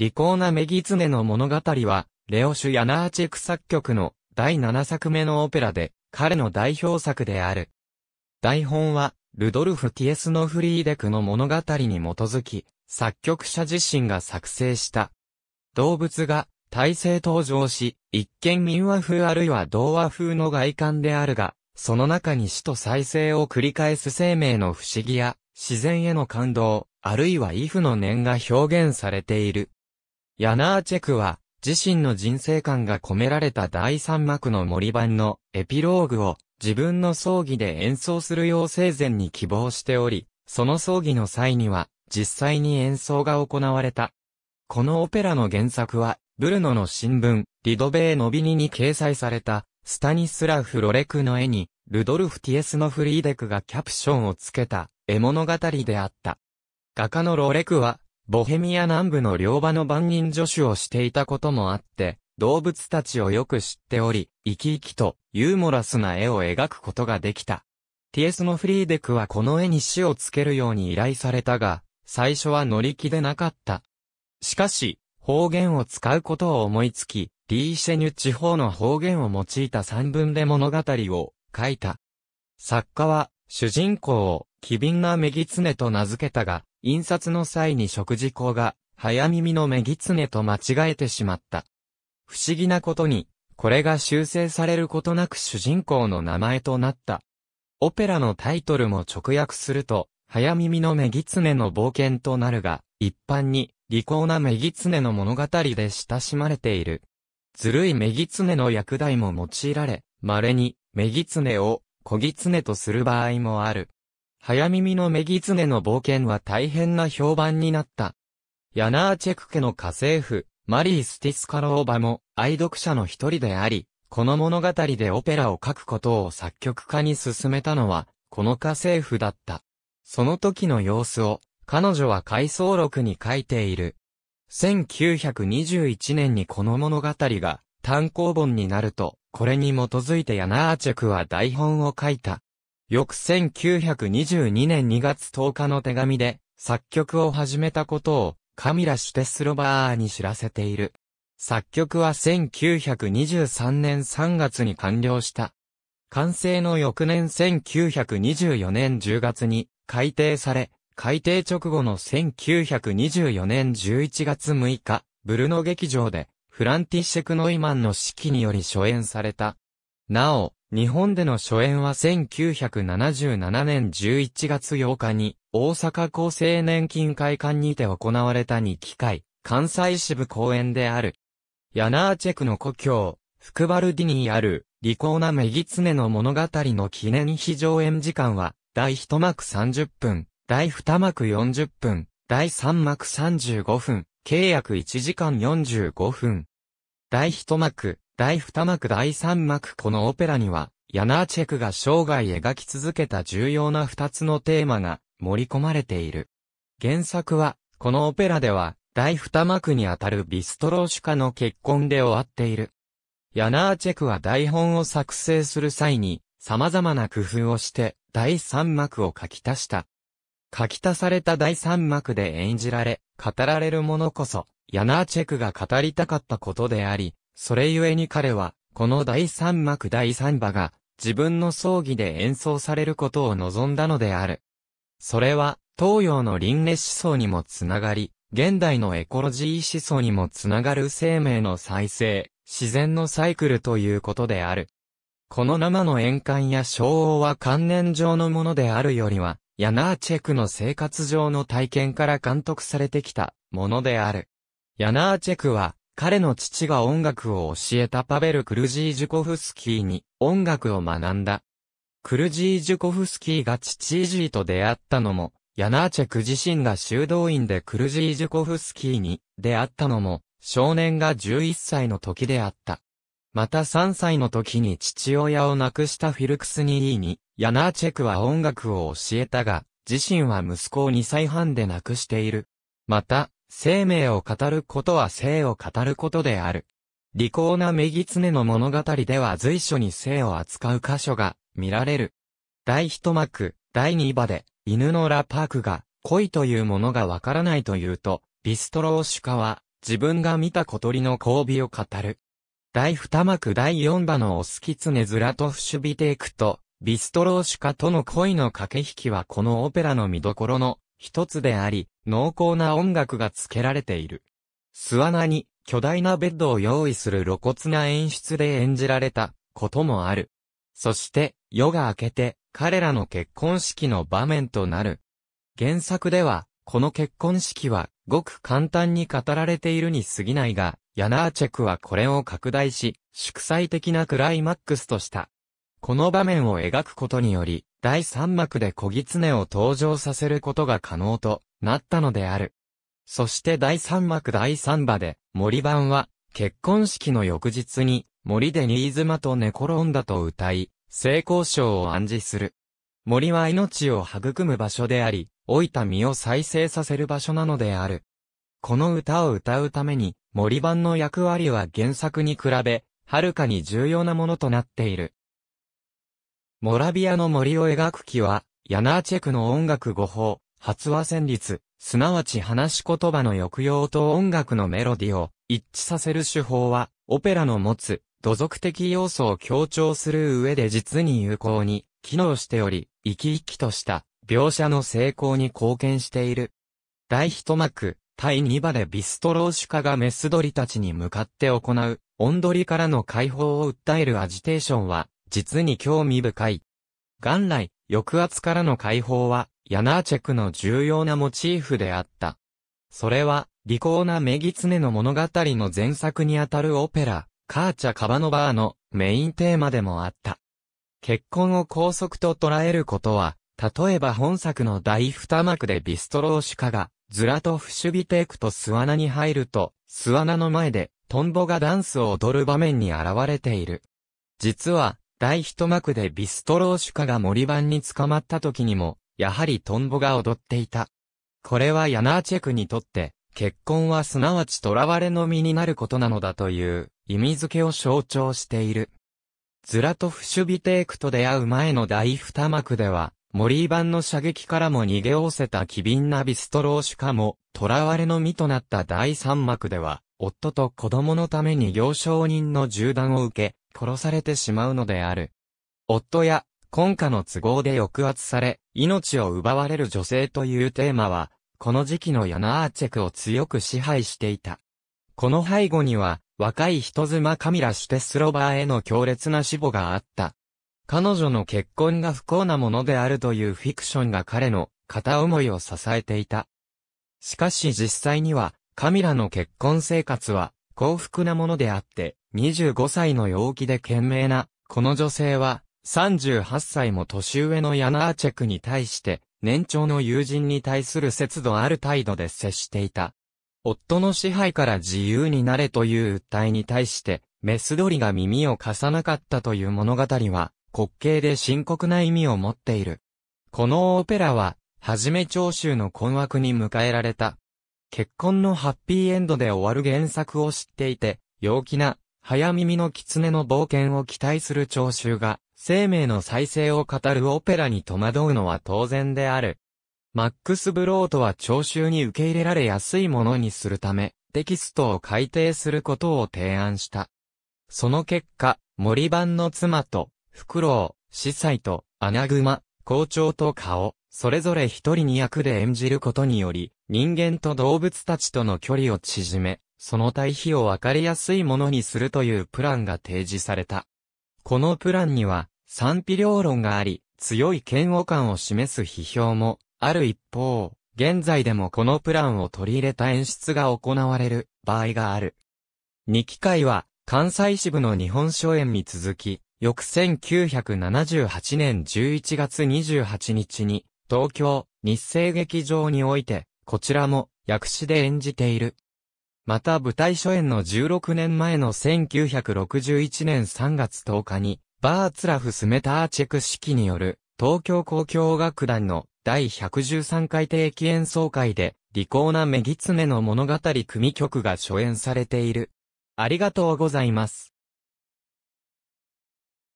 利口なメギツネの物語は、レオシュ・ヤナーチェク作曲の第7作目のオペラで、彼の代表作である。台本は、ルドルフ・ティエスのフリーデクの物語に基づき、作曲者自身が作成した。動物が体制登場し、一見民話風あるいは童話風の外観であるが、その中に死と再生を繰り返す生命の不思議や、自然への感動、あるいは癒不の念が表現されている。ヤナーチェクは、自身の人生観が込められた第三幕の森版のエピローグを自分の葬儀で演奏するよう生前に希望しており、その葬儀の際には実際に演奏が行われた。このオペラの原作は、ブルノの新聞、リドベー・ノビニに掲載された、スタニスラフ・ロレクの絵に、ルドルフ・ティエスのフリーデクがキャプションをつけた、絵物語であった。画家のロレクは、ボヘミア南部の両場の番人助手をしていたこともあって、動物たちをよく知っており、生き生きとユーモラスな絵を描くことができた。ティエスのフリーデクはこの絵に死をつけるように依頼されたが、最初は乗り気でなかった。しかし、方言を使うことを思いつき、リーシェニュ地方の方言を用いた三文で物語を書いた。作家は主人公を、機敏なメギツネと名付けたが、印刷の際に食事口が、早耳のメギツネと間違えてしまった。不思議なことに、これが修正されることなく主人公の名前となった。オペラのタイトルも直訳すると、早耳のメギツネの冒険となるが、一般に、利口なメギツネの物語で親しまれている。ずるいメギツネの役題も用いられ、稀に、メギツネを、小ねとする場合もある。早耳のめギツネの冒険は大変な評判になった。ヤナーチェク家の家政婦、マリー・スティスカローバも愛読者の一人であり、この物語でオペラを書くことを作曲家に勧めたのは、この家政婦だった。その時の様子を、彼女は回想録に書いている。1921年にこの物語が単行本になると、これに基づいてヤナーチェクは台本を書いた。翌1922年2月10日の手紙で、作曲を始めたことを、カミラ・シュテスロバーに知らせている。作曲は1923年3月に完了した。完成の翌年1924年10月に改定され、改定直後の1924年11月6日、ブルノ劇場でフランティシェク・ノイマンの指揮により初演された。なお、日本での初演は1977年11月8日に、大阪厚生年金会館にて行われた2機会、関西支部公演である。ヤナーチェクの故郷、福バルディにある、利口なメギツネの物語の記念非常演時間は、第1幕30分、第2幕40分、第3幕35分、契約1時間45分。第一幕、第二幕第三幕このオペラには、ヤナーチェクが生涯描き続けた重要な二つのテーマが盛り込まれている。原作は、このオペラでは、第二幕にあたるビストローシュカの結婚で終わっている。ヤナーチェクは台本を作成する際に、様々な工夫をして、第三幕を書き足した。書き足された第三幕で演じられ、語られるものこそ、ヤナーチェクが語りたかったことであり、それゆえに彼は、この第三幕第三場が、自分の葬儀で演奏されることを望んだのである。それは、東洋の輪廻思想にもつながり、現代のエコロジー思想にもつながる生命の再生、自然のサイクルということである。この生の円環や昭和は観念上のものであるよりは、ヤナーチェクの生活上の体験から監督されてきたものである。ヤナーチェクは、彼の父が音楽を教えたパベル・クルジージュコフスキーに音楽を学んだ。クルジージュコフスキーが父イジーと出会ったのも、ヤナーチェク自身が修道院でクルジージュコフスキーに出会ったのも、少年が11歳の時であった。また3歳の時に父親を亡くしたフィルクスニーに、ヤナーチェクは音楽を教えたが、自身は息子を2歳半で亡くしている。また、生命を語ることは生を語ることである。利口なメギツネの物語では随所に生を扱う箇所が見られる。第一幕、第二場で、犬のラパークが、恋というものがわからないというと、ビストローシュカは、自分が見た小鳥の交尾を語る。第二幕第四場のオスキツネズラトフシュビテイクと、ビストローシカとの恋の駆け引きはこのオペラの見どころの一つであり、濃厚な音楽が付けられている。巣穴に巨大なベッドを用意する露骨な演出で演じられたこともある。そして夜が明けて彼らの結婚式の場面となる。原作ではこの結婚式は、ごく簡単に語られているに過ぎないが、ヤナーチェクはこれを拡大し、祝祭的なクライマックスとした。この場面を描くことにより、第3幕で小狐を登場させることが可能となったのである。そして第3幕第3場で、森版は、結婚式の翌日に、森で新妻と寝転んだと歌い、成功賞を暗示する。森は命を育む場所であり、老いた身を再生させる場所なのである。この歌を歌うために、森版の役割は原作に比べ、はるかに重要なものとなっている。モラビアの森を描く木は、ヤナーチェクの音楽語法、発話旋律、すなわち話し言葉の抑揚と音楽のメロディを一致させる手法は、オペラの持つ土俗的要素を強調する上で実に有効に機能しており、生き生きとした描写の成功に貢献している。第一幕、第二場でビストローシュカがメス鳥たちに向かって行う、オンドリからの解放を訴えるアジテーションは、実に興味深い。元来、抑圧からの解放は、ヤナーチェクの重要なモチーフであった。それは、利口なメギツネの物語の前作にあたるオペラ、カーチャ・カバノバーのメインテーマでもあった。結婚を拘束と捉えることは、例えば本作の第二幕でビストローシュカが、ズラとフシュビテイクと巣穴に入ると、巣穴の前で、トンボがダンスを踊る場面に現れている。実は、第一幕でビストローシュカが森番に捕まった時にも、やはりトンボが踊っていた。これはヤナーチェクにとって、結婚はすなわち囚われの身になることなのだという、意味付けを象徴している。ズラトフシュビテークと出会う前の第二幕では、森版の射撃からも逃げおせた機敏なビストローシュカも、囚われの身となった第三幕では、夫と子供のために行商人の銃弾を受け、殺されてしまうのである。夫や、婚家の都合で抑圧され、命を奪われる女性というテーマは、この時期のヤナーチェクを強く支配していた。この背後には、若い人妻カミラ・シュテスロバーへの強烈な死母があった。彼女の結婚が不幸なものであるというフィクションが彼の片思いを支えていた。しかし実際には、カミラの結婚生活は幸福なものであって、25歳の陽気で懸命な、この女性は、38歳も年上のヤナーチェクに対して、年長の友人に対する節度ある態度で接していた。夫の支配から自由になれという訴えに対して、メス鳥が耳を貸さなかったという物語は、滑稽で深刻な意味を持っている。このオペラは、はじめ聴衆の困惑に迎えられた。結婚のハッピーエンドで終わる原作を知っていて、陽気な、早耳の狐の冒険を期待する聴衆が、生命の再生を語るオペラに戸惑うのは当然である。マックスブロートは聴衆に受け入れられやすいものにするため、テキストを改訂することを提案した。その結果、森版の妻と、フクロウ、司祭と、アナグマ、校長と顔、それぞれ一人に役で演じることにより、人間と動物たちとの距離を縮め、その対比を分かりやすいものにするというプランが提示された。このプランには、賛否両論があり、強い嫌悪感を示す批評もある一方、現在でもこのプランを取り入れた演出が行われる場合がある。2機会は、関西支部の日本書演に続き、翌1978年11月28日に、東京、日生劇場において、こちらも、薬師で演じている。また舞台初演の16年前の1961年3月10日に、バーツラフ・スメターチェク式による、東京交響楽団の第113回定期演奏会で、利口なメぎつネの物語組曲が初演されている。ありがとうございます。